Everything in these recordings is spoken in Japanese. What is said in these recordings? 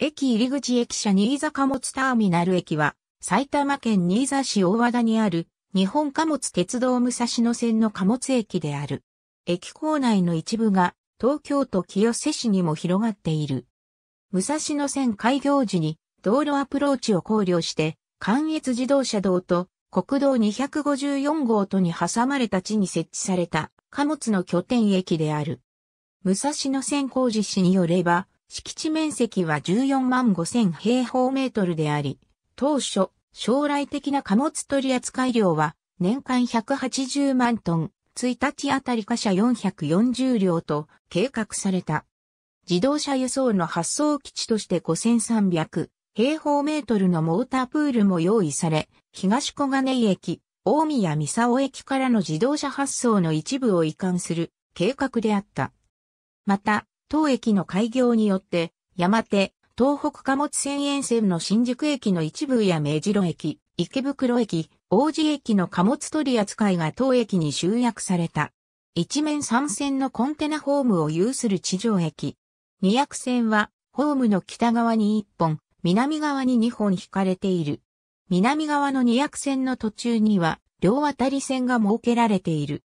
駅入口駅舎新座貨物ターミナル駅は、埼玉県新座市大和田にある、日本貨物鉄道武蔵野線の貨物駅である。駅構内の一部が、東京都清瀬市にも広がっている。武蔵野線開業時に、道路アプローチを考慮して、関越自動車道と国道254号とに挟まれた地に設置された貨物の拠点駅である。武蔵野線工事士によれば、敷地面積は14万5千平方メートルであり、当初、将来的な貨物取扱量は年間180万トン、1日あたり貨車440両と計画された。自動車輸送の発送基地として5300平方メートルのモータープールも用意され、東小金井駅、大宮三沢駅からの自動車発送の一部を移管する計画であった。また、当駅の開業によって、山手、東北貨物線沿線の新宿駅の一部や明治路駅、池袋駅、王子駅の貨物取扱いが当駅に集約された。一面三線のコンテナホームを有する地上駅。二役線は、ホームの北側に一本、南側に二本引かれている。南側の二役線の途中には、両渡り線が設けられている。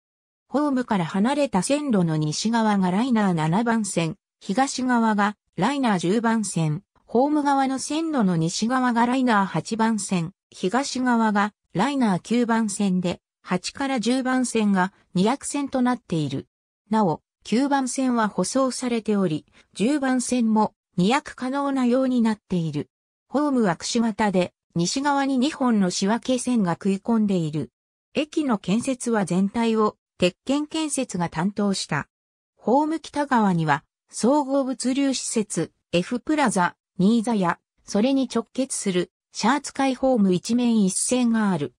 ホームから離れた線路の西側がライナー7番線、東側がライナー10番線、ホーム側の線路の西側がライナー8番線、東側がライナー9番線で、8から10番線が2役線となっている。なお、9番線は舗装されており、10番線も2役可能なようになっている。ホームは串型で、西側に2本の仕分け線が食い込んでいる。駅の建設は全体を鉄拳建設が担当した。ホーム北側には、総合物流施設、F プラザ、ニーザや、それに直結する、シャーツ海ホーム一面一線がある。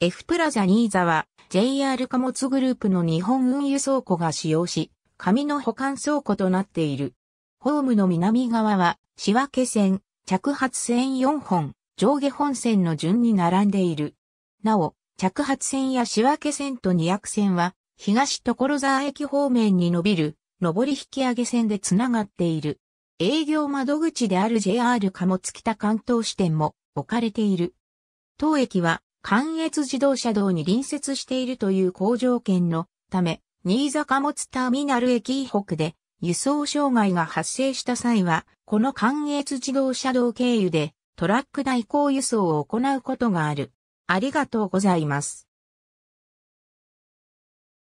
F プラザニーザは、JR 貨物グループの日本運輸倉庫が使用し、紙の保管倉庫となっている。ホームの南側は、仕分け線、着発線4本、上下本線の順に並んでいる。なお、着発線や仕分け線と二役線は、東所沢駅方面に伸びる、上り引き上げ線でつながっている。営業窓口である JR 貨物北関東支店も置かれている。当駅は関越自動車道に隣接しているという好条件のため、新座貨物ターミナル駅以北で輸送障害が発生した際は、この関越自動車道経由でトラック代行輸送を行うことがある。ありがとうございます。